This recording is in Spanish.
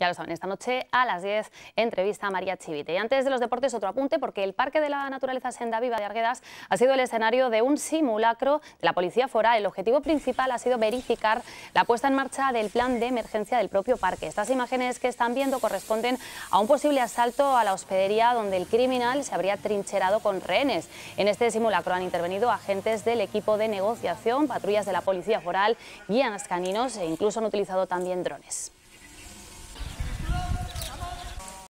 Ya lo saben, esta noche a las 10 entrevista a María Chivite. Y antes de los deportes, otro apunte, porque el Parque de la Naturaleza Senda Viva de Arguedas ha sido el escenario de un simulacro de la Policía Foral. El objetivo principal ha sido verificar la puesta en marcha del plan de emergencia del propio parque. Estas imágenes que están viendo corresponden a un posible asalto a la hospedería donde el criminal se habría trincherado con rehenes. En este simulacro han intervenido agentes del equipo de negociación, patrullas de la Policía Foral, guías caninos e incluso han utilizado también drones.